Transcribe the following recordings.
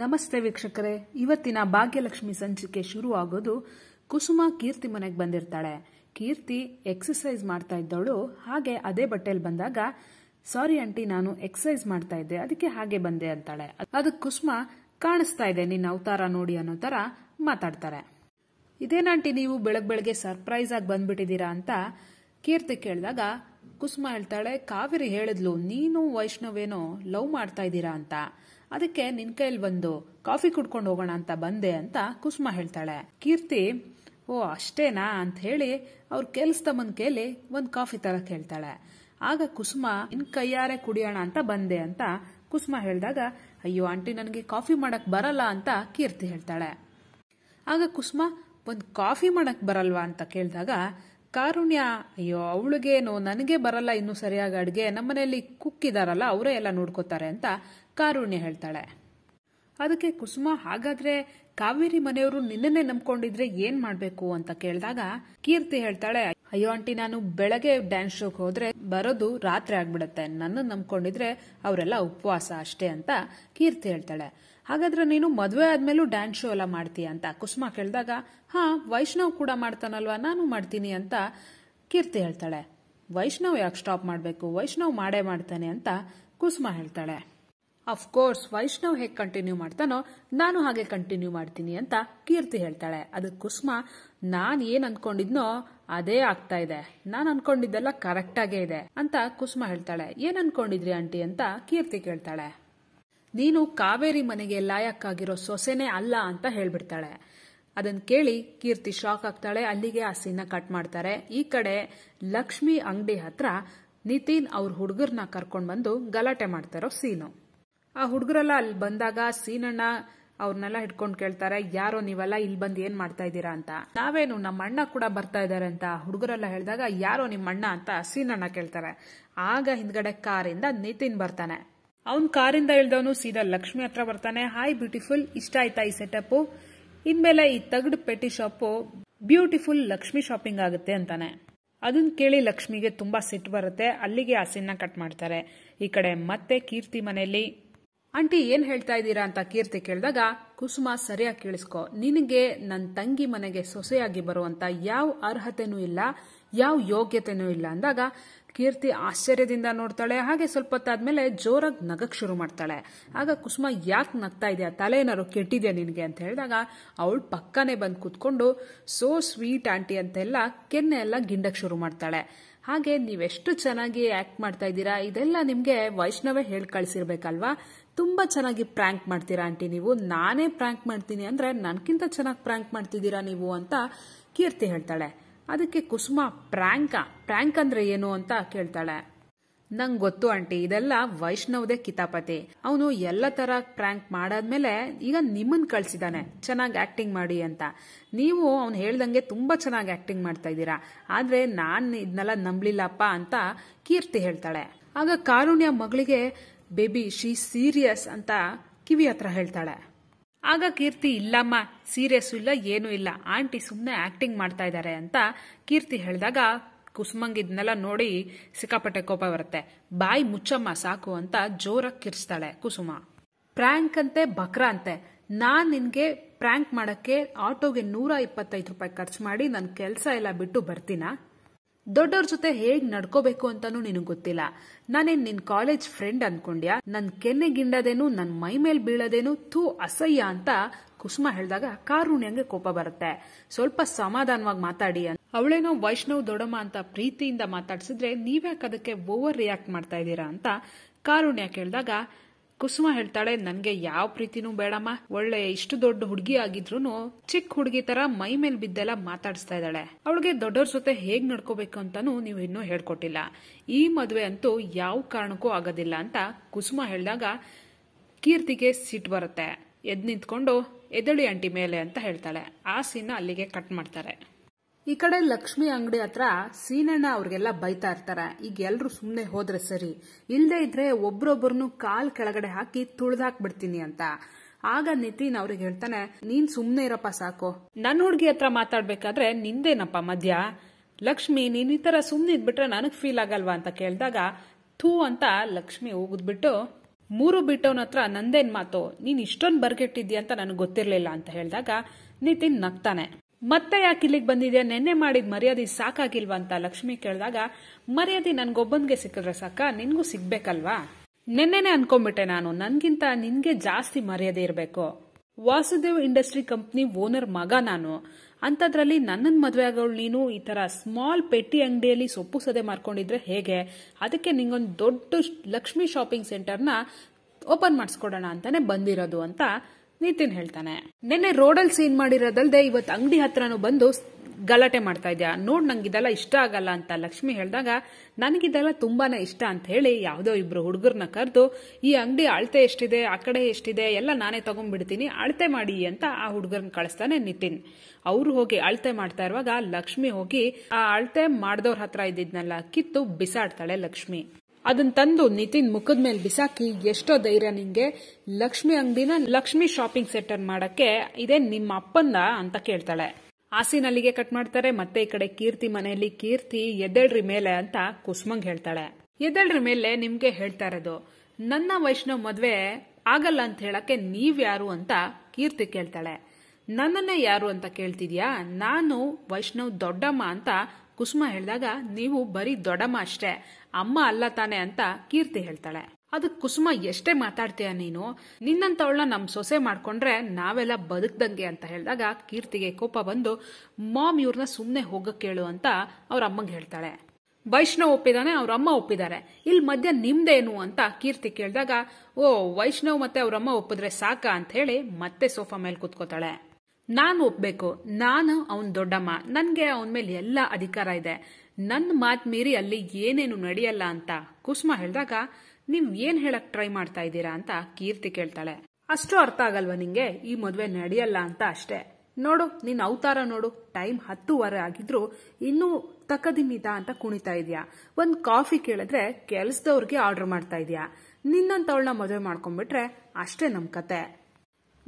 ನಮಸ್ತೆ ವೀಕ್ಷಕರೇ ಇವತ್ತಿನ ಭಾಗ್ಯಲಕ್ಷ್ಮಿ ಸಂಚಿಕೆ ಶುರು ಆಗೋದು ಕುಸುಮ ಕೀರ್ತಿ ಮನೆಗೆ ಬಂದಿರ್ತಾಳೆ ಕೀರ್ತಿ ಎಕ್ಸಸೈಸ್ ಮಾಡ್ತಾ ಇದ್ದವಳು ಹಾಗೆ ಅದೇ ಬಟ್ಟೆಯಲ್ಲಿ ಬಂದಾಗ ಸಾರಿ ಆಂಟಿ ನಾನು ಎಕ್ಸಸೈಸ್ ಮಾಡ್ತಾ ಇದ್ದೆ ಅದಕ್ಕೆ ಹಾಗೆ ಬಂದೆ ಅಂತಾಳೆ ಅದಕ್ಕೆ ಕುಸುಮ ಕಾಣಿಸ್ತಾ ಇದೆ ನಿನ್ನ ಅವತಾರ ನೋಡಿ ಅನ್ನೋ ತರ ಮಾತಾಡ್ತಾರೆ ಇದೇನಾಂಟಿ ನೀವು ಬೆಳಗ್ ಬೆಳಗ್ಗೆ ಸರ್ಪ್ರೈಸ್ ಆಗಿ ಬಂದ್ಬಿಟ್ಟಿದ್ದೀರಾ ಅಂತ ಕೀರ್ತಿ ಕೇಳಿದಾಗ ಕುಸುಮ ಹೇಳ್ತಾಳೆ ಕಾವೇರಿ ಹೇಳಿದ್ಲು ನೀನು ವೈಷ್ಣವೇನೋ ಲವ್ ಮಾಡ್ತಾ ಇದ್ದೀರಾ ಅಂತ ಅದಕ್ಕೆ ನಿನ್ ಕೈಲಿ ಬಂದು ಕಾಫಿ ಕುಡ್ಕೊಂಡು ಹೋಗೋಣ ಅಂತ ಬಂದೆ ಅಂತ ಕುಸುಮ ಹೇಳ್ತಾಳೆ ಕೀರ್ತಿ ಓ ಅಷ್ಟೇನಾ ಅಂತ ಹೇಳಿ ಅವ್ರ ಕೇಳಿಸ್ತಮ್ಮನ ಕೇಳಿ ಒಂದು ಕಾಫಿ ತರ ಹೇಳ್ತಾಳೆ ಆಗ ಕುಸುಮ ನಿನ್ ಕೈಯಾರೆ ಕುಡಿಯೋಣ ಅಂತ ಬಂದೆ ಅಂತ ಕುಸುಮ ಹೇಳಿದಾಗ ಅಯ್ಯೋ ಆಂಟಿ ನನಗೆ ಕಾಫಿ ಮಾಡಕ್ ಬರಲ್ಲ ಅಂತ ಕೀರ್ತಿ ಹೇಳ್ತಾಳೆ ಆಗ ಕುಸುಮ ಒಂದು ಕಾಫಿ ಮಾಡಕ್ ಬರಲ್ವಾ ಅಂತ ಕೇಳಿದಾಗ ಕಾರುಣ್ಯ ಅಯ್ಯೋ ಅವಳಿಗೇನು ನನಗೆ ಬರಲ್ಲ ಇನ್ನು ಸರಿಯಾಗಿ ಅಡುಗೆ ನಮ್ಮನೆಯಲ್ಲಿ ಕುಕ್ಕಿದಾರಲ್ಲ ಅವರೇ ಎಲ್ಲ ನೋಡ್ಕೋತಾರೆ ಅಂತ ಕಾರುಣ್ಯ ಹೇಳ್ತಾಳೆ ಅದಕ್ಕೆ ಕುಸುಮ ಹಾಗಾದ್ರೆ ಕಾವೇರಿ ಮನೆಯವರು ನಿನ್ನನ್ನೇ ನಂಬ್ಕೊಂಡಿದ್ರೆ ಏನ್ ಮಾಡ್ಬೇಕು ಅಂತ ಕೇಳಿದಾಗ ಕೀರ್ತಿ ಹೇಳ್ತಾಳೆ ಅಯ್ಯೋ ಆಂಟಿ ನಾನು ಬೆಳಗ್ಗೆ ಡ್ಯಾನ್ಸ್ ಶೋಗೆ ಹೋದ್ರೆ ಬರೋದು ರಾತ್ರಿ ಆಗ್ಬಿಡತ್ತೆ ನನ್ನ ನಂಬ್ಕೊಂಡಿದ್ರೆ ಅವರೆಲ್ಲ ಉಪವಾಸ ಅಷ್ಟೇ ಅಂತ ಕೀರ್ತಿ ಹೇಳ್ತಾಳೆ ಹಾಗಾದ್ರೆ ನೀನು ಮದುವೆ ಆದ್ಮೇಲೂ ಡ್ಯಾನ್ಸ್ ಶೋ ಎಲ್ಲ ಮಾಡ್ತೀಯ ಅಂತ ಕುಸುಮ ಕೇಳಿದಾಗ ಹಾ ವೈಷ್ಣವ್ ಕೂಡ ಮಾಡ್ತಾನಲ್ವಾ ನಾನು ಮಾಡ್ತೀನಿ ಅಂತ ಕೀರ್ತಿ ಹೇಳ್ತಾಳೆ ವೈಷ್ಣವ್ ಯಾಕೆ ಸ್ಟಾಪ್ ಮಾಡಬೇಕು ವೈಷ್ಣವ್ ಮಾಡೇ ಮಾಡ್ತಾನೆ ಅಂತ ಕುಸುಮ ಹೇಳ್ತಾಳೆ ಅಫ್ಕೋರ್ಸ್ ವೈಷ್ಣವ್ ಹೇಗ್ ಕಂಟಿನ್ಯೂ ಮಾಡ್ತಾನೋ ನಾನು ಹಾಗೆ ಕಂಟಿನ್ಯೂ ಮಾಡ್ತೀನಿ ಅಂತ ಕೀರ್ತಿ ಹೇಳ್ತಾಳೆ ಅದಕ್ಕೆ ಕುಸ್ಮ ನಾನು ಏನು ಅನ್ಕೊಂಡಿದ್ನೋ ಅದೇ ಆಗ್ತಾ ಇದೆ ನಾನು ಅನ್ಕೊಂಡಿದ್ದೆಲ್ಲ ಆಗೇ ಇದೆ ಅಂತ ಕುಸ್ಮ ಹೇಳ್ತಾಳೆ ಏನ್ ಅನ್ಕೊಂಡಿದ್ರಿ ಆಂಟಿ ಅಂತ ಕೀರ್ತಿ ಕೇಳ್ತಾಳೆ ನೀನು ಕಾವೇರಿ ಮನೆಗೆ ಲಾಯಕ್ಕಾಗಿರೋ ಸೊಸೆನೆ ಅಲ್ಲ ಅಂತ ಹೇಳ್ಬಿಡ್ತಾಳೆ ಅದನ್ ಕೇಳಿ ಕೀರ್ತಿ ಶಾಕ್ ಆಗ್ತಾಳೆ ಅಲ್ಲಿಗೆ ಆ ಸೀನ್ ಕಟ್ ಮಾಡ್ತಾರೆ ಈ ಕಡೆ ಲಕ್ಷ್ಮಿ ಅಂಗಡಿ ಹತ್ರ ನಿತಿನ್ ಅವ್ರ ಹುಡುಗರನ್ನ ಕರ್ಕೊಂಡು ಬಂದು ಗಲಾಟೆ ಮಾಡ್ತಾರೋ ಸೀನು ಆ ಹುಡುಗರೆಲ್ಲ ಅಲ್ಲಿ ಬಂದಾಗ ಸೀನಣ್ಣ ಅವ್ರನ್ನೆಲ್ಲ ಹಿಡ್ಕೊಂಡು ಕೇಳ್ತಾರೆ ಯಾರೋ ನೀವೆಲ್ಲ ಇಲ್ಲಿ ಬಂದು ಏನ್ ಮಾಡ್ತಾ ಇದ್ದೀರಾ ಅಂತ ನಾವೇನು ನಮ್ಮ ಅಣ್ಣ ಕೂಡ ಬರ್ತಾ ಇದ್ದಾರೆ ಅಂತ ಹುಡುಗರೆಲ್ಲ ಹೇಳಿದಾಗ ಯಾರೋ ನಿಮ್ಮ ಅಣ್ಣ ಅಂತ ಸೀನಣ್ಣ ಕೇಳ್ತಾರೆ ಆಗ ಹಿಂದ್ಗಡೆ ಕಾರಿಂದ ನಿತಿನ್ ಬರ್ತಾನೆ ಕಾರ್ ಕಾರಿಂದ ಇಳ್ದವನು ಸೀದಾ ಲಕ್ಷ್ಮಿ ಹತ್ರ ಬರ್ತಾನೆ ಹಾಯ್ ಬ್ಯೂಟಿಫುಲ್ ಇಷ್ಟ ಆಯ್ತಾ ಈ ಸೆಟಪ್ ಇನ್ಮೇಲೆ ಈ ತಗಡ್ ಪೆಟ್ಟಿ ಶಾಪು ಬ್ಯೂಟಿಫುಲ್ ಲಕ್ಷ್ಮಿ ಶಾಪಿಂಗ್ ಆಗುತ್ತೆ ಅಂತಾನೆ ಅದನ್ನ ಕೇಳಿ ಲಕ್ಷ್ಮಿಗೆ ತುಂಬಾ ಸಿಟ್ಟು ಬರುತ್ತೆ ಅಲ್ಲಿಗೆ ಆ ಸೀನ್ನ ಕಟ್ ಮಾಡ್ತಾರೆ ಈ ಕಡೆ ಮತ್ತೆ ಕೀರ್ತಿ ಮನೆಯಲ್ಲಿ ಆಂಟಿ ಏನ್ ಹೇಳ್ತಾ ಇದ್ದೀರಾ ಅಂತ ಕೀರ್ತಿ ಕೇಳಿದಾಗ ಕುಸುಮ ಸರಿಯಾಗಿ ಕೇಳಿಸ್ಕೊ ನಿನಗೆ ನನ್ನ ತಂಗಿ ಮನೆಗೆ ಸೊಸೆಯಾಗಿ ಬರುವಂತ ಯಾವ ಅರ್ಹತೆನೂ ಇಲ್ಲ ಯಾವ ಯೋಗ್ಯತೆನೂ ಇಲ್ಲ ಅಂದಾಗ ಕೀರ್ತಿ ಆಶ್ಚರ್ಯದಿಂದ ನೋಡ್ತಾಳೆ ಹಾಗೆ ಸ್ವಲ್ಪ ಹೊತ್ತಾದ್ಮೇಲೆ ಜೋರಾಗಿ ನಗಕ್ ಶುರು ಮಾಡ್ತಾಳೆ ಆಗ ಕುಸುಮ ಯಾಕೆ ನಗ್ತಾ ಇದೆಯಾ ತಲೆ ಏನಾದ್ರು ಕೆಟ್ಟಿದ್ಯಾ ನಿನಗೆ ಅಂತ ಹೇಳಿದಾಗ ಅವಳು ಪಕ್ಕನೆ ಬಂದು ಕೂತ್ಕೊಂಡು ಸೋ ಸ್ವೀಟ್ ಆಂಟಿ ಅಂತೆಲ್ಲ ಕೆನ್ನೆ ಎಲ್ಲ ಗಿಂಡಕ್ ಶುರು ಮಾಡ್ತಾಳೆ ಹಾಗೆ ನೀವೆಷ್ಟು ಚೆನ್ನಾಗಿ ಆಕ್ಟ್ ಮಾಡ್ತಾ ಇದ್ದೀರಾ ಇದೆಲ್ಲ ನಿಮಗೆ ವೈಷ್ಣವೇ ಹೇಳಿ ಕಳಿಸಿರ್ಬೇಕಲ್ವಾ ತುಂಬ ಚೆನ್ನಾಗಿ ಪ್ರ್ಯಾಂಕ್ ಮಾಡ್ತೀರಾ ಆಂಟಿ ನೀವು ನಾನೇ ಪ್ರ್ಯಾಂಕ್ ಮಾಡ್ತೀನಿ ಅಂದ್ರೆ ನನಗಿಂತ ಚೆನ್ನಾಗಿ ಪ್ರ್ಯಾಂಕ್ ಮಾಡ್ತಿದ್ದೀರಾ ನೀವು ಅಂತ ಕೀರ್ತಿ ಹೇಳ್ತಾಳೆ ಅದಕ್ಕೆ ಕುಸುಮ ಪ್ರ್ಯಾಂಕ ಪ್ರ್ಯಾಂಕ್ ಅಂದ್ರೆ ಏನು ಅಂತ ಕೇಳ್ತಾಳೆ ನಂಗೆ ಗೊತ್ತು ಆಂಟಿ ಇದೆಲ್ಲ ವೈಷ್ಣವದೇ ಕಿತಾಪತಿ ಅವನು ಎಲ್ಲ ತರ ಪ್ರ್ಯಾಂಕ್ ಮಾಡಾದ್ಮೇಲೆ ಈಗ ನಿಮ್ಮನ್ ಕಳ್ಸಿದಾನೆ ಚೆನ್ನಾಗಿ ಆಕ್ಟಿಂಗ್ ಮಾಡಿ ಅಂತ ನೀವು ಅವ್ನು ಹೇಳ್ದಂಗೆ ತುಂಬಾ ಚೆನ್ನಾಗಿ ಆಕ್ಟಿಂಗ್ ಮಾಡ್ತಾ ಇದ್ದೀರಾ ಆದ್ರೆ ನಾನು ಇದನ್ನೆಲ್ಲ ನಂಬ್ಲಿಲ್ಲಪ್ಪ ಅಂತ ಕೀರ್ತಿ ಹೇಳ್ತಾಳೆ ಆಗ ಕಾರುಣ್ಯ ಮಗಳಿಗೆ ಬೇಬಿ ಶೀ ಸೀರಿಯಸ್ ಅಂತ ಕಿವಿ ಹತ್ರ ಹೇಳ್ತಾಳೆ ಆಗ ಕೀರ್ತಿ ಇಲ್ಲಮ್ಮ ಸೀರಿಯಸ್ ಇಲ್ಲ ಏನೂ ಇಲ್ಲ ಆಂಟಿ ಸುಮ್ಮನೆ ಆಕ್ಟಿಂಗ್ ಮಾಡ್ತಾ ಇದ್ದಾರೆ ಅಂತ ಕೀರ್ತಿ ಹೇಳಿದಾಗ ಕುಸುಮಂಗಿದ್ನೆಲ್ಲ ನೋಡಿ ಸಿಕ್ಕಾಪಟ್ಟೆ ಕೋಪ ಬರುತ್ತೆ ಬಾಯಿ ಮುಚ್ಚಮ್ಮ ಸಾಕು ಅಂತ ಜೋರಾಗಿ ಕಿರ್ಸ್ತಾಳೆ ಕುಸುಮ ಪ್ರ್ಯಾಂಕ್ ಅಂತೆ ಬಕ್ರ ಅಂತೆ ನಾನು ನಿನ್ಗೆ ಪ್ರ್ಯಾಂಕ್ ಮಾಡಕ್ಕೆ ಆಟೋಗೆ ನೂರ ಇಪ್ಪತ್ತೈದು ರೂಪಾಯಿ ಖರ್ಚು ಮಾಡಿ ನನ್ನ ಕೆಲಸ ಎಲ್ಲ ಬಿಟ್ಟು ಬರ್ತೀನಾ ದೊಡ್ಡವ್ರ ಜೊತೆ ಹೇಗ್ ನಡ್ಕೋಬೇಕು ಅಂತಾನು ನಿನಗೆ ಗೊತ್ತಿಲ್ಲ ನಾನೇನ್ ನಿನ್ ಕಾಲೇಜ್ ಫ್ರೆಂಡ್ ಅನ್ಕೊಂಡ್ಯಾ ನನ್ ಕೆನ್ನೆ ಗಿಂಡದೇನು ನನ್ ಮೈ ಮೇಲ್ ಬೀಳದೇನು ತೂ ಅಸಹ್ಯ ಅಂತ ಕುಸುಮ ಹೇಳಿದಾಗ ಕಾರುಣ್ಯಂಗೆ ಕೋಪ ಬರುತ್ತೆ ಸ್ವಲ್ಪ ಸಮಾಧಾನವಾಗಿ ಮಾತಾಡಿ ಅವಳೇನೋ ವೈಷ್ಣವ್ ದೊಡಮ್ಮ ಅಂತ ಪ್ರೀತಿಯಿಂದ ಮಾತಾಡ್ಸಿದ್ರೆ ನೀವ್ಯಾಕೆ ಅದಕ್ಕೆ ಓವರ್ ರಿಯಾಕ್ಟ್ ಮಾಡ್ತಾ ಇದ್ದೀರಾ ಅಂತ ಕಾರುಣ್ಯ ಕೇಳಿದಾಗ ಕುಸುಮ ಹೇಳ್ತಾಳೆ ನನ್ಗೆ ಯಾವ ಪ್ರೀತಿನೂ ಬೇಡಮ್ಮ ಒಳ್ಳೆ ಇಷ್ಟು ದೊಡ್ಡ ಹುಡುಗಿ ಆಗಿದ್ರು ಚಿಕ್ಕ ಹುಡುಗಿ ತರ ಮೈ ಮೇಲೆ ಬಿದ್ದೆಲ್ಲ ಮಾತಾಡಿಸ್ತಾ ಇದ್ದಾಳೆ ಅವಳಿಗೆ ದೊಡ್ಡವ್ರ ಜೊತೆ ಹೇಗ್ ನಡ್ಕೋಬೇಕು ಅಂತಾನು ನೀವು ಇನ್ನೂ ಹೇಳ್ಕೊಟ್ಟಿಲ್ಲ ಈ ಮದುವೆ ಅಂತೂ ಯಾವ ಕಾರಣಕ್ಕೂ ಆಗೋದಿಲ್ಲ ಅಂತ ಕುಸುಮ ಹೇಳಿದಾಗ ಕೀರ್ತಿಗೆ ಸಿಟ್ ಬರುತ್ತೆ ಎದ್ ನಿಂತ್ಕೊಂಡು ಎದಳಿ ಅಂಟಿ ಮೇಲೆ ಅಂತ ಹೇಳ್ತಾಳೆ ಆ ಸೀನ್ ಅಲ್ಲಿಗೆ ಕಟ್ ಮಾಡ್ತಾರೆ ಈ ಕಡೆ ಲಕ್ಷ್ಮಿ ಅಂಗಡಿ ಹತ್ರ ಸೀನಣ್ಣ ಅವ್ರಿಗೆಲ್ಲ ಬೈತಾ ಇರ್ತಾರೆ ಈಗ ಎಲ್ರು ಸುಮ್ಮನೆ ಹೋದ್ರೆ ಸರಿ ಇಲ್ಲದೆ ಇದ್ರೆ ಒಬ್ರೊಬ್ಬರನ್ನು ಕಾಲ್ ಕೆಳಗಡೆ ಹಾಕಿ ಬಿಡ್ತೀನಿ ಅಂತ ಆಗ ನಿತಿನ್ ಅವ್ರಿಗೆ ಹೇಳ್ತಾನೆ ನೀನ್ ಸುಮ್ನೆ ಇರಪ್ಪ ಸಾಕು ನನ್ ಹುಡುಗಿ ಹತ್ರ ಮಾತಾಡ್ಬೇಕಾದ್ರೆ ನಿಂದೇನಪ್ಪ ಮಧ್ಯ ಲಕ್ಷ್ಮಿ ನೀನ್ ಈ ತರ ಸುಮ್ನೆ ಇದ್ಬಿಟ್ರೆ ನನಗ್ ಫೀಲ್ ಆಗಲ್ವಾ ಅಂತ ಕೇಳಿದಾಗ ಥೂ ಅಂತ ಲಕ್ಷ್ಮಿ ಹೋಗದ್ಬಿಟ್ಟು ಮೂರು ಬಿಟ್ಟವನ ಹತ್ರ ನಂದೇನ್ ಮಾತು ನೀನ್ ಇಷ್ಟೊಂದು ಬರ್ಗೆಟ್ಟಿದ್ಯಾ ಅಂತ ನನಗೆ ಗೊತ್ತಿರ್ಲಿಲ್ಲ ಅಂತ ಹೇಳಿದಾಗ ನಿತಿನ್ ನಗ್ತಾನೆ ಮತ್ತೆ ಯಾಕೆ ಇಲ್ಲಿಗೆ ಬಂದಿದ್ಯಾ ನೆನ್ನೆ ಮಾಡಿದ ಮರ್ಯಾದೆ ಸಾಕಾಗಿಲ್ವಾ ಅಂತ ಲಕ್ಷ್ಮಿ ಕೇಳಿದಾಗ ಮರ್ಯಾದೆ ನನ್ಗೊಬ್ಬನ್ಗೆ ಸಿಕ್ಕಿದ್ರೆ ಸಾಕ ನಿನ್ಗೂ ಸಿಗ್ಬೇಕಲ್ವಾ ನಿನ್ನೆನೆ ಅನ್ಕೊಂಡ್ಬಿಟ್ಟೆ ನಾನು ನನ್ಗಿಂತ ನಿನ್ಗೆ ಜಾಸ್ತಿ ಮರ್ಯಾದೆ ಇರಬೇಕು ವಾಸುದೇವ್ ಇಂಡಸ್ಟ್ರಿ ಕಂಪ್ನಿ ಓನರ್ ಮಗ ನಾನು ಅಂತದ್ರಲ್ಲಿ ನನ್ನನ್ನು ಮದುವೆ ಆಗೋಳು ನೀನು ಈ ತರ ಸ್ಮಾಲ್ ಪೆಟ್ಟಿ ಅಂಗಡಿಯಲ್ಲಿ ಸೊಪ್ಪು ಸದೆ ಮಾರ್ಕೊಂಡಿದ್ರೆ ಹೇಗೆ ಅದಕ್ಕೆ ನಿಂಗೊಂದು ದೊಡ್ಡ ಲಕ್ಷ್ಮಿ ಶಾಪಿಂಗ್ ಸೆಂಟರ್ನ ಓಪನ್ ಮಾಡಿಸ್ಕೊಡೋಣ ಅಂತಾನೆ ಬಂದಿರೋದು ಅಂತ ನಿತಿನ್ ಹೇಳ್ತಾನೆ ನಿನ್ನೆ ರೋಡಲ್ಲಿ ಸೀನ್ ಮಾಡಿರೋದಲ್ದೆ ಇವತ್ತು ಅಂಗಡಿ ಹತ್ರನೂ ಬಂದು ಗಲಾಟೆ ಮಾಡ್ತಾ ಇದ್ಯಾ ನೋಡ್ ನಂಗೆ ಇದೆಲ್ಲ ಇಷ್ಟ ಆಗಲ್ಲ ಅಂತ ಲಕ್ಷ್ಮಿ ಹೇಳಿದಾಗ ನನಗಿದೆಲ್ಲ ತುಂಬಾನೇ ಇಷ್ಟ ಅಂತ ಹೇಳಿ ಯಾವುದೋ ಇಬ್ರು ಹುಡುಗರನ್ನ ಕರೆದು ಈ ಅಂಗಡಿ ಅಳತೆ ಎಷ್ಟಿದೆ ಆ ಕಡೆ ಎಷ್ಟಿದೆ ಎಲ್ಲ ನಾನೇ ತಗೊಂಡ್ಬಿಡ್ತೀನಿ ಅಳತೆ ಮಾಡಿ ಅಂತ ಆ ಹುಡುಗರನ್ನ ಕಳಿಸ್ತಾನೆ ನಿತಿನ್ ಅವರು ಹೋಗಿ ಅಳತೆ ಮಾಡ್ತಾ ಇರುವಾಗ ಲಕ್ಷ್ಮಿ ಹೋಗಿ ಆ ಅಳತೆ ಮಾಡ್ದವ್ರ ಹತ್ರ ಇದ್ದಿದ್ನಲ್ಲ ಕಿತ್ತು ಬಿಸಾಡ್ತಾಳೆ ಲಕ್ಷ್ಮಿ ಅದನ್ನ ತಂದು ನಿತಿನ್ ಮುಖದ ಮೇಲೆ ಬಿಸಾಕಿ ಎಷ್ಟೋ ಧೈರ್ಯ ನಿಂಗೆ ಲಕ್ಷ್ಮಿ ಅಂಗಡಿನ ಲಕ್ಷ್ಮಿ ಶಾಪಿಂಗ್ ಸೆಂಟರ್ ಮಾಡಕ್ಕೆ ಇದೇ ನಿಮ್ಮ ಅಪ್ಪಂದ ಅಂತ ಕೇಳ್ತಾಳೆ ಹಾಸಿನಲ್ಲಿಗೆ ಅಲ್ಲಿಗೆ ಕಟ್ ಮಾಡ್ತಾರೆ ಮತ್ತೆ ಈ ಕಡೆ ಕೀರ್ತಿ ಮನೆಯಲ್ಲಿ ಕೀರ್ತಿ ಎದ್ದೇಳ್ರಿ ಮೇಲೆ ಅಂತ ಕುಸುಮಂಗ್ ಹೇಳ್ತಾಳೆ ಎದ್ದೇಳ್ರಿ ಮೇಲೆ ನಿಮ್ಗೆ ಹೇಳ್ತಾ ಇರೋದು ನನ್ನ ವೈಷ್ಣವ್ ಮದ್ವೆ ಆಗಲ್ಲ ಅಂತ ಹೇಳಕ್ಕೆ ಯಾರು ಅಂತ ಕೀರ್ತಿ ಕೇಳ್ತಾಳೆ ನನ್ನನ್ನೇ ಯಾರು ಅಂತ ಕೇಳ್ತಿದ್ಯಾ ನಾನು ವೈಷ್ಣವ್ ದೊಡ್ಡಮ್ಮ ಅಂತ ಕುಸುಮ ಹೇಳಿದಾಗ ನೀವು ಬರೀ ದೊಡ್ಡಮ್ಮ ಅಷ್ಟೇ ಅಮ್ಮ ಅಲ್ಲ ತಾನೆ ಅಂತ ಕೀರ್ತಿ ಹೇಳ್ತಾಳೆ ಅದು ಕುಸುಮ ಎಷ್ಟೇ ಮಾತಾಡ್ತೀಯ ನೀನು ನಿನ್ನಂತವಳನ್ನ ನಮ್ ಸೊಸೆ ಮಾಡ್ಕೊಂಡ್ರೆ ನಾವೆಲ್ಲ ಬದುಕ್ದಂಗೆ ಅಂತ ಹೇಳಿದಾಗ ಕೀರ್ತಿಗೆ ಕೋಪ ಬಂದು ಮಾಮ್ ಇವ್ರನ್ನ ಸುಮ್ಮನೆ ಹೋಗಕ್ಕೆ ಕೇಳು ಅಂತ ಅವ್ರ ಅಮ್ಮಂಗೆ ಹೇಳ್ತಾಳೆ ವೈಷ್ಣವ್ ಒಪ್ಪಿದಾನೆ ಅವ್ರ ಅಮ್ಮ ಒಪ್ಪಿದ್ದಾರೆ ಇಲ್ಲಿ ಮಧ್ಯ ನಿಮ್ದೇನು ಅಂತ ಕೀರ್ತಿ ಕೇಳಿದಾಗ ಓ ವೈಷ್ಣವ್ ಮತ್ತೆ ಅಮ್ಮ ಒಪ್ಪಿದ್ರೆ ಸಾಕ ಅಂತ ಹೇಳಿ ಮತ್ತೆ ಸೋಫಾ ಮೇಲೆ ಕುತ್ಕೋತಾಳೆ ನಾನು ಒಪ್ಬೇಕು ನಾನು ಅವನ್ ದೊಡ್ಡಮ್ಮ ನನ್ಗೆ ಅವನ್ ಮೇಲೆ ಎಲ್ಲ ಅಧಿಕಾರ ಇದೆ ನನ್ನ ಮಾತು ಮೀರಿ ಅಲ್ಲಿ ಏನೇನು ನಡೆಯಲ್ಲ ಅಂತ ಕುಸುಮ ಹೇಳಿದಾಗ ನೀವ್ ಏನ್ ಹೇಳಕ್ ಟ್ರೈ ಮಾಡ್ತಾ ಇದ್ದೀರಾ ಅಂತ ಕೀರ್ತಿ ಕೇಳ್ತಾಳೆ ಅಷ್ಟು ಅರ್ಥ ಆಗಲ್ವಾ ನಿಂಗೆ ಈ ಮದುವೆ ನಡೆಯಲ್ಲ ಅಂತ ಅಷ್ಟೇ ನೋಡು ನಿನ್ನ ಅವತಾರ ನೋಡು ಟೈಮ್ ಹತ್ತುವರೆ ಆಗಿದ್ರು ಇನ್ನೂ ತಕ್ಕದಿನ್ನಿದ ಅಂತ ಕುಣಿತಾ ಇದೀಯಾ ಒಂದು ಕಾಫಿ ಕೇಳಿದ್ರೆ ಕೆಲ್ಸದವ್ರಿಗೆ ಆರ್ಡರ್ ಮಾಡ್ತಾ ಇದೀಯಾ ನಿನ್ನಂತವಳನ್ನ ಮದುವೆ ಮಾಡ್ಕೊಂಡ್ಬಿಟ್ರೆ ಅಷ್ಟೇ ನಮ್ಮ ಕತೆ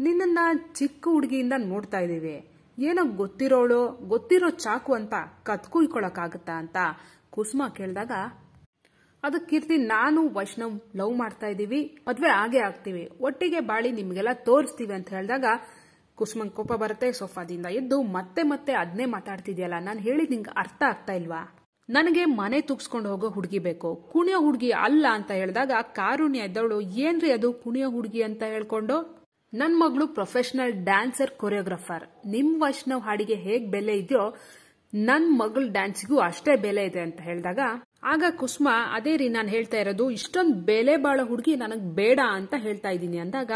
ನಿನ್ನ ಚಿಕ್ಕ ಹುಡುಗಿಯಿಂದ ನೋಡ್ತಾ ಇದೀವಿ ಏನೋ ಗೊತ್ತಿರೋಳು ಗೊತ್ತಿರೋ ಚಾಕು ಅಂತ ಆಗತ್ತ ಅಂತ ಕುಸುಮ ಕೇಳಿದಾಗ ಅದಕ್ಕೆ ಕೀರ್ತಿ ನಾನು ವೈಷ್ಣವ್ ಲವ್ ಮಾಡ್ತಾ ಇದೀವಿ ಮದ್ವೆ ಆಗೇ ಆಗ್ತೀವಿ ಒಟ್ಟಿಗೆ ಬಾಳಿ ನಿಮಗೆಲ್ಲ ತೋರಿಸ್ತೀವಿ ಅಂತ ಹೇಳಿದಾಗ ಕುಸುಮನ್ ಕೋಪ ಬರುತ್ತೆ ಸೋಫಾದಿಂದ ಎದ್ದು ಮತ್ತೆ ಮತ್ತೆ ಅದನ್ನೇ ಮಾತಾಡ್ತಿದ್ಯಲ್ಲ ನಾನು ಹೇಳಿದ ನಿಂಗೆ ಅರ್ಥ ಆಗ್ತಾ ಇಲ್ವಾ ನನಗೆ ಮನೆ ತುಗ್ಸ್ಕೊಂಡು ಹೋಗೋ ಹುಡುಗಿ ಬೇಕು ಕುಣಿಯೋ ಹುಡುಗಿ ಅಲ್ಲ ಅಂತ ಹೇಳಿದಾಗ ಕಾರುಣ್ಯ ಎದ್ದವಳು ಏನ್ರಿ ಅದು ಕುಣಿಯೋ ಹುಡುಗಿ ಅಂತ ಹೇಳ್ಕೊಂಡು ನನ್ನ ಮಗಳು ಪ್ರೊಫೆಷನಲ್ ಡ್ಯಾನ್ಸರ್ ಕೊರಿಯೋಗ್ರಾಫರ್ ನಿಮ್ ವೈಷ್ಣವ್ ಹಾಡಿಗೆ ಹೇಗ್ ಬೆಲೆ ಇದೆಯೋ ನನ್ನ ಮಗಳ ಡ್ಯಾನ್ಸ್ಗೂ ಅಷ್ಟೇ ಬೆಲೆ ಇದೆ ಅಂತ ಹೇಳಿದಾಗ ಆಗ ಕುಸ್ಮಾ ಅದೇ ರೀ ನಾನು ಹೇಳ್ತಾ ಇರೋದು ಇಷ್ಟೊಂದು ಬೆಲೆ ಬಾಳ ಹುಡುಗಿ ನನಗೆ ಬೇಡ ಅಂತ ಹೇಳ್ತಾ ಇದ್ದೀನಿ ಅಂದಾಗ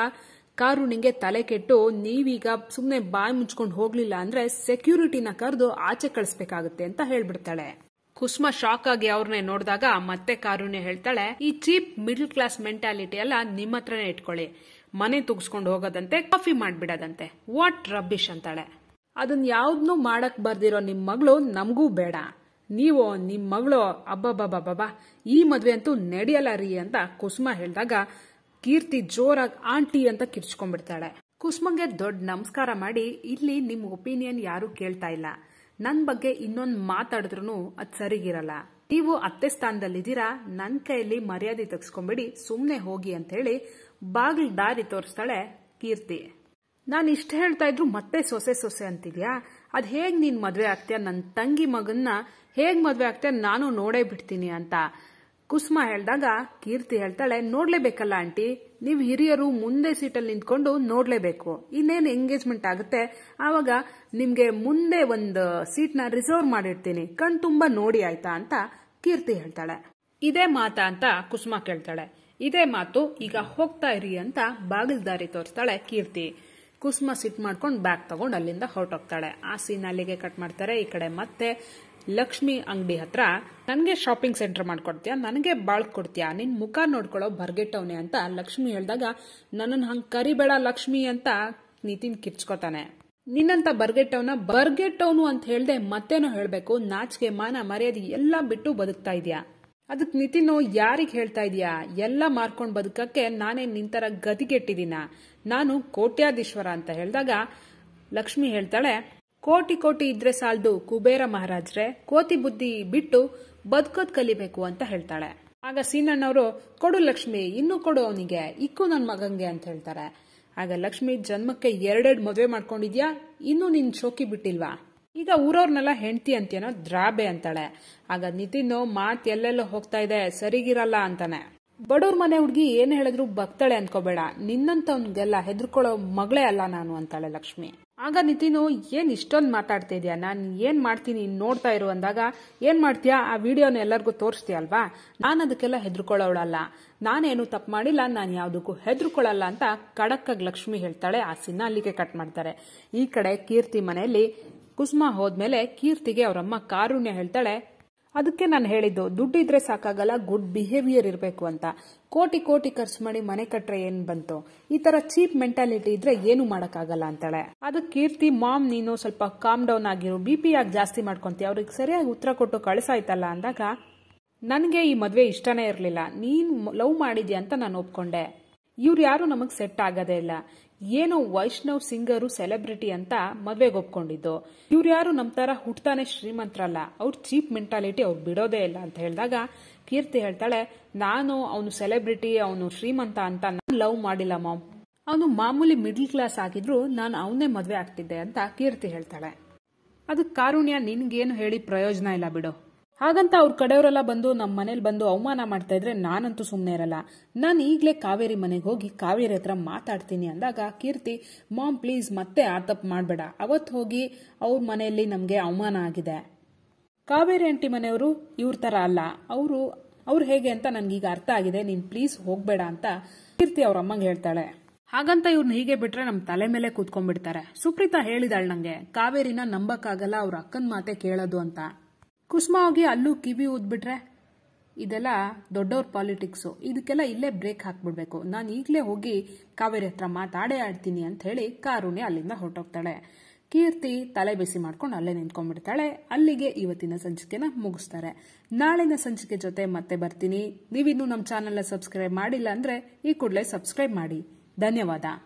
ಕಾರು ನಿಂಗೆ ತಲೆ ಕೆಟ್ಟು ನೀವೀಗ ಸುಮ್ಮನೆ ಬಾಯಿ ಮುಚ್ಕೊಂಡು ಹೋಗ್ಲಿಲ್ಲ ಅಂದ್ರೆ ಸೆಕ್ಯೂರಿಟಿನ ಕರೆದು ಆಚೆ ಕಳಿಸ್ಬೇಕಾಗುತ್ತೆ ಅಂತ ಹೇಳ್ಬಿಡ್ತಾಳೆ ಕುಸ್ಮಾ ಶಾಕ್ ಆಗಿ ಅವ್ರನ್ನೇ ನೋಡಿದಾಗ ಮತ್ತೆ ಕಾರುನೇ ಹೇಳ್ತಾಳೆ ಈ ಚೀಪ್ ಮಿಡ್ಲ್ ಕ್ಲಾಸ್ ಮೆಂಟಾಲಿಟಿ ಎಲ್ಲ ನಿಮ್ಮ ಹತ್ರನೇ ಇಟ್ಕೊಳ್ಳಿ ಮನೆ ತುಗ್ಸ್ಕೊಂಡು ಹೋಗೋದಂತೆ ಕಾಫಿ ಮಾಡ್ಬಿಡದಂತೆ ವಾಟ್ ರಬ್ಬಿಶ್ ಅಂತಾಳೆ ಅದನ್ನ ಯಾವ್ದನ್ನು ಮಾಡಕ್ ಬರ್ದಿರೋ ನಿಮ್ ಮಗಳು ನಮಗೂ ಬೇಡ ನೀವು ನಿಮ್ ಮಗಳು ಅಬ್ಬಬ್ಬಬ್ಬಬ್ಬ ಈ ಮದ್ವೆ ಅಂತೂ ನಡೆಯಲ್ಲ ರೀ ಅಂತ ಕುಸುಮ ಹೇಳಿದಾಗ ಕೀರ್ತಿ ಜೋರಾಗಿ ಆಂಟಿ ಅಂತ ಕಿರ್ಚ್ಕೊಂಡ್ಬಿಡ್ತಾಳೆ ಕುಸುಮಗೆ ದೊಡ್ಡ ನಮಸ್ಕಾರ ಮಾಡಿ ಇಲ್ಲಿ ನಿಮ್ ಒಪಿನಿಯನ್ ಯಾರು ಕೇಳ್ತಾ ಇಲ್ಲ ನನ್ ಬಗ್ಗೆ ಇನ್ನೊಂದ್ ಮಾತಾಡಿದ್ರು ಅದ್ ಸರಿಗಿರಲ್ಲ ನೀವು ಅತ್ತೆ ಸ್ಥಾನದಲ್ಲಿದ್ದೀರಾ ನನ್ನ ಕೈಯಲ್ಲಿ ಮರ್ಯಾದೆ ತೆಗೆಸ್ಕೊಂಬಿಡಿ ಸುಮ್ಮನೆ ಹೋಗಿ ಅಂತ ಹೇಳಿ ಬಾಗಿಲು ದಾರಿ ತೋರಿಸ್ತಾಳೆ ಕೀರ್ತಿ ನಾನು ಇಷ್ಟು ಹೇಳ್ತಾ ಇದ್ರು ಮತ್ತೆ ಸೊಸೆ ಸೊಸೆ ಅಂತಿದ್ಯಾ ಅದು ಹೇಗೆ ನೀನು ಮದುವೆ ಆಗ್ತೀಯ ನನ್ನ ತಂಗಿ ಮಗನ್ನ ಹೇಗೆ ಮದುವೆ ಆಗ್ತೀಯ ನಾನು ನೋಡೇ ಬಿಡ್ತೀನಿ ಅಂತ ಕುಸುಮ ಹೇಳಿದಾಗ ಕೀರ್ತಿ ಹೇಳ್ತಾಳೆ ನೋಡ್ಲೇಬೇಕಲ್ಲ ಆಂಟಿ ನೀವು ಹಿರಿಯರು ಮುಂದೆ ಸೀಟಲ್ಲಿ ನಿಂತ್ಕೊಂಡು ನೋಡ್ಲೇಬೇಕು ಇನ್ನೇನು ಎಂಗೇಜ್ಮೆಂಟ್ ಆಗುತ್ತೆ ಆವಾಗ ನಿಮಗೆ ಮುಂದೆ ಒಂದು ಸೀಟ್ನ ರಿಸರ್ವ್ ಮಾಡಿರ್ತೀನಿ ಕಣ್ ತುಂಬಾ ನೋಡಿ ಆಯ್ತಾ ಅಂತ ಕೀರ್ತಿ ಹೇಳ್ತಾಳೆ ಇದೇ ಮಾತಾ ಅಂತ ಕುಸುಮ ಕೇಳ್ತಾಳೆ ಇದೇ ಮಾತು ಈಗ ಹೋಗ್ತಾ ಇರಿ ಅಂತ ಬಾಗಿಲ್ ದಾರಿ ತೋರಿಸ್ತಾಳೆ ಕೀರ್ತಿ ಕುಸುಮ ಸಿಟ್ ಮಾಡ್ಕೊಂಡು ಬ್ಯಾಗ್ ತಗೊಂಡು ಅಲ್ಲಿಂದ ಹೊರಟೋಗ್ತಾಳೆ ಆ ಸೀನ್ ಅಲ್ಲಿಗೆ ಕಟ್ ಮಾಡ್ತಾರೆ ಈ ಕಡೆ ಮತ್ತೆ ಲಕ್ಷ್ಮಿ ಅಂಗಡಿ ಹತ್ರ ನನಗೆ ಶಾಪಿಂಗ್ ಸೆಂಟರ್ ಮಾಡ್ಕೊಡ್ತೀಯ ನನಗೆ ಬಾಳ್ ಕೊಡ್ತೀಯಾ ನಿನ್ ಮುಖ ನೋಡ್ಕೊಳ್ಳೋ ಬರ್ಗೆಟ್ಟವನೆ ಅಂತ ಲಕ್ಷ್ಮಿ ಹೇಳಿದಾಗ ನನ್ನನ್ನು ಹಂಗೆ ಕರಿಬೇಡ ಲಕ್ಷ್ಮಿ ಅಂತ ನಿತಿನ್ ಕಿರ್ಚ್ಕೊತಾನೆ ನಿನ್ನಂತ ಬರ್ಗೆಟ್ಟವನ ಬರ್ಗೆಟ್ಟವನು ಅಂತ ಹೇಳ್ದೆ ಮತ್ತೇನೋ ಹೇಳ್ಬೇಕು ನಾಚಿಕೆ ಮಾನ ಮರ್ಯಾದೆ ಎಲ್ಲ ಬಿಟ್ಟು ಬದುಕ್ತಾ ಇದೆಯಾ ಅದಕ್ಕೆ ನಿತಿನ್ ಯಾರಿಗೆ ಹೇಳ್ತಾ ಇದೀಯಾ ಎಲ್ಲ ಮಾರ್ಕೊಂಡು ಬದುಕಕ್ಕೆ ನಾನೇ ನಿಂತರ ಗತಿಗೆಟ್ಟಿದೀನ ನಾನು ಕೋಟ್ಯಾಧೀಶ್ವರ ಅಂತ ಹೇಳಿದಾಗ ಲಕ್ಷ್ಮಿ ಹೇಳ್ತಾಳೆ ಕೋಟಿ ಕೋಟಿ ಇದ್ರೆ ಸಾಲ್ದು ಕುಬೇರ ಮಹಾರಾಜ್ರೆ ಕೋತಿ ಬುದ್ಧಿ ಬಿಟ್ಟು ಬದುಕೋದ್ ಕಲಿಬೇಕು ಅಂತ ಹೇಳ್ತಾಳೆ ಆಗ ಸೀನಣ್ಣವರು ಕೊಡು ಲಕ್ಷ್ಮಿ ಇನ್ನೂ ಕೊಡು ಅವನಿಗೆ ಇಕ್ಕು ನನ್ನ ಮಗಂಗೆ ಅಂತ ಹೇಳ್ತಾರೆ ಆಗ ಲಕ್ಷ್ಮಿ ಜನ್ಮಕ್ಕೆ ಎರಡೆರಡು ಮದುವೆ ಮಾಡ್ಕೊಂಡಿದ್ಯಾ ಇನ್ನೂ ನಿನ್ ಶೋಕಿ ಬಿಟ್ಟಿಲ್ವಾ ಈಗ ಊರವ್ರನ್ನೆಲ್ಲ ಹೆಂಡತಿ ಅಂತೇನೋ ದ್ರಾಬೆ ಅಂತಾಳೆ ಆಗ ನಿತಿನ್ ಮಾತ್ ಎಲ್ಲೆಲ್ಲೋ ಹೋಗ್ತಾ ಇದೆ ಸರಿಗಿರಲ್ಲ ಅಂತಾನೆ ಬಡವ್ರ ಮನೆ ಹುಡುಗಿ ಏನ್ ಹೇಳಿದ್ರು ಬಗ್ತಾಳೆ ಅನ್ಕೋಬೇಡ ನಿನ್ನಂತವ್ನಿಗೆಲ್ಲ ಹೆದರ್ಕೊಳ್ಳೋ ಮಗಳೇ ಅಲ್ಲ ನಾನು ಅಂತಾಳೆ ಲಕ್ಷ್ಮಿ ಆಗ ನಿತಿನ್ ಏನ್ ಇಷ್ಟೊಂದು ಮಾತಾಡ್ತಾ ಇದೀಯ ನಾನು ಏನ್ ಮಾಡ್ತೀನಿ ನೋಡ್ತಾ ಇರು ಅಂದಾಗ ಏನ್ ಮಾಡ್ತೀಯಾ ಆ ವಿಡಿಯೋನ ಎಲ್ಲರಿಗೂ ತೋರಿಸ್ತೀಯ ಅಲ್ವಾ ನಾನು ಅದಕ್ಕೆಲ್ಲ ಹೆದರ್ಕೊಳ್ಳೋಳಲ್ಲ ನಾನೇನು ತಪ್ಪು ಮಾಡಿಲ್ಲ ನಾನು ಯಾವ್ದಕ್ಕೂ ಹೆದರ್ಕೊಳ್ಳಲ್ಲ ಅಂತ ಕಡಕ್ಕಾಗಿ ಲಕ್ಷ್ಮಿ ಹೇಳ್ತಾಳೆ ಆ ಸಿನ್ನ ಅಲ್ಲಿಗೆ ಕಟ್ ಮಾಡ್ತಾರೆ ಈ ಕಡೆ ಕೀರ್ತಿ ಮನೆಯಲ್ಲಿ ಕುಸುಮಾ ಹೋದ್ಮೇಲೆ ಕೀರ್ತಿಗೆ ಅವರಮ್ಮ ಕಾರುಣ್ಯ ಹೇಳ್ತಾಳೆ ಅದಕ್ಕೆ ನಾನು ಹೇಳಿದ್ದು ಇದ್ರೆ ಸಾಕಾಗಲ್ಲ ಗುಡ್ ಬಿಹೇವಿಯರ್ ಇರಬೇಕು ಅಂತ ಕೋಟಿ ಕೋಟಿ ಖರ್ಚು ಮಾಡಿ ಮನೆ ಕಟ್ಟರೆ ಏನ್ ಬಂತು ಈ ತರ ಚೀಪ್ ಮೆಂಟಾಲಿಟಿ ಇದ್ರೆ ಏನು ಮಾಡಕ್ಕಾಗಲ್ಲ ಅಂತಾಳೆ ಅದು ಕೀರ್ತಿ ಮಾಮ್ ನೀನು ಸ್ವಲ್ಪ ಕಾಮ್ ಡೌನ್ ಆಗಿರು ಬಿ ಪಿ ಆಗಿ ಜಾಸ್ತಿ ಮಾಡ್ಕೊಂತೀಯ ಅವ್ರಿಗೆ ಸರಿಯಾಗಿ ಉತ್ತರ ಕೊಟ್ಟು ಕಳಿಸಾಯ್ತಲ್ಲ ಅಂದಾಗ ನನಗೆ ಈ ಮದ್ವೆ ಇಷ್ಟನೇ ಇರಲಿಲ್ಲ ನೀನು ಲವ್ ಮಾಡಿದ್ಯಾ ಅಂತ ನಾನು ಒಪ್ಕೊಂಡೆ ಇವ್ರು ಯಾರು ನಮಗೆ ಸೆಟ್ ಆಗೋದೇ ಇಲ್ಲ ಏನೋ ವೈಷ್ಣವ್ ಸಿಂಗರು ಸೆಲೆಬ್ರಿಟಿ ಅಂತ ಮದ್ವೆಗೆ ಒಪ್ಕೊಂಡಿದ್ದು ಯಾರು ನಮ್ ತರ ಹುಟ್ತಾನೆ ಶ್ರೀಮಂತರಲ್ಲ ಅವ್ರ ಚೀಪ್ ಮೆಂಟಾಲಿಟಿ ಅವ್ರು ಬಿಡೋದೇ ಇಲ್ಲ ಅಂತ ಹೇಳಿದಾಗ ಕೀರ್ತಿ ಹೇಳ್ತಾಳೆ ನಾನು ಅವನು ಸೆಲೆಬ್ರಿಟಿ ಅವನು ಶ್ರೀಮಂತ ಅಂತ ನಾನು ಲವ್ ಮಾಡಿಲ್ಲ ಮಾಮ್ ಅವನು ಮಾಮೂಲಿ ಮಿಡ್ಲ್ ಕ್ಲಾಸ್ ಆಗಿದ್ರು ನಾನು ಅವನೇ ಮದ್ವೆ ಆಗ್ತಿದ್ದೆ ಅಂತ ಕೀರ್ತಿ ಹೇಳ್ತಾಳೆ ಅದಕ್ಕೆ ಕಾರುಣ್ಯ ನಿನ್ಗೇನು ಹೇಳಿ ಪ್ರಯೋಜನ ಇಲ್ಲ ಬಿಡು ಹಾಗಂತ ಅವ್ರ ಕಡೆಯವರೆಲ್ಲ ಬಂದು ನಮ್ಮ ಮನೇಲಿ ಬಂದು ಅವಮಾನ ಮಾಡ್ತಾ ಇದ್ರೆ ನಾನಂತೂ ಸುಮ್ಮನೆ ಇರಲ್ಲ ನಾನು ಈಗಲೇ ಕಾವೇರಿ ಮನೆಗೆ ಹೋಗಿ ಕಾವೇರಿ ಹತ್ರ ಮಾತಾಡ್ತೀನಿ ಅಂದಾಗ ಕೀರ್ತಿ ಮಾಮ್ ಪ್ಲೀಸ್ ಮತ್ತೆ ಆ ತಪ್ಪು ಮಾಡಬೇಡ ಅವತ್ತು ಹೋಗಿ ಅವ್ರ ಮನೆಯಲ್ಲಿ ನಮಗೆ ಅವಮಾನ ಆಗಿದೆ ಕಾವೇರಿ ಆಂಟಿ ಮನೆಯವರು ಇವ್ರ ಥರ ಅಲ್ಲ ಅವರು ಅವ್ರು ಹೇಗೆ ಅಂತ ನನಗೀಗ ಅರ್ಥ ಆಗಿದೆ ನೀನು ಪ್ಲೀಸ್ ಹೋಗಬೇಡ ಅಂತ ಕೀರ್ತಿ ಅವ್ರ ಅಮ್ಮಂಗೆ ಹೇಳ್ತಾಳೆ ಹಾಗಂತ ಇವ್ರನ್ನ ಹೀಗೆ ಬಿಟ್ರೆ ನಮ್ಮ ತಲೆ ಮೇಲೆ ಕೂತ್ಕೊಂಡ್ಬಿಡ್ತಾರೆ ಸುಪ್ರೀತಾ ಹೇಳಿದಾಳ್ ನಂಗೆ ಕಾವೇರಿನ ನಂಬಕ್ಕಾಗಲ್ಲ ಅವ್ರ ಅಕ್ಕನ ಮಾತೆ ಕೇಳೋದು ಅಂತ ಕುಸುಮ ಹೋಗಿ ಅಲ್ಲೂ ಕಿವಿ ಊದ್ಬಿಟ್ರೆ ಇದೆಲ್ಲ ದೊಡ್ಡವ್ರ ಪಾಲಿಟಿಕ್ಸು ಇದಕ್ಕೆಲ್ಲ ಇಲ್ಲೇ ಬ್ರೇಕ್ ಹಾಕ್ಬಿಡ್ಬೇಕು ನಾನು ಈಗಲೇ ಹೋಗಿ ಕಾವೇರಿ ಹತ್ರ ಮಾತಾಡೇ ಆಡ್ತೀನಿ ಅಂತ ಹೇಳಿ ಕಾರುಣಿ ಅಲ್ಲಿಂದ ಹೊರಟೋಗ್ತಾಳೆ ಕೀರ್ತಿ ತಲೆ ಬಿಸಿ ಮಾಡ್ಕೊಂಡು ಅಲ್ಲೇ ನಿಂತ್ಕೊಂಡ್ಬಿಡ್ತಾಳೆ ಅಲ್ಲಿಗೆ ಇವತ್ತಿನ ಸಂಚಿಕೆನ ಮುಗಿಸ್ತಾರೆ ನಾಳಿನ ಸಂಚಿಕೆ ಜೊತೆ ಮತ್ತೆ ಬರ್ತೀನಿ ನೀವಿನ್ನೂ ನಮ್ಮ ಚಾನಲ್ನ ಸಬ್ಸ್ಕ್ರೈಬ್ ಮಾಡಿಲ್ಲ ಅಂದರೆ ಈ ಕೂಡಲೇ ಸಬ್ಸ್ಕ್ರೈಬ್ ಮಾಡಿ ಧನ್ಯವಾದ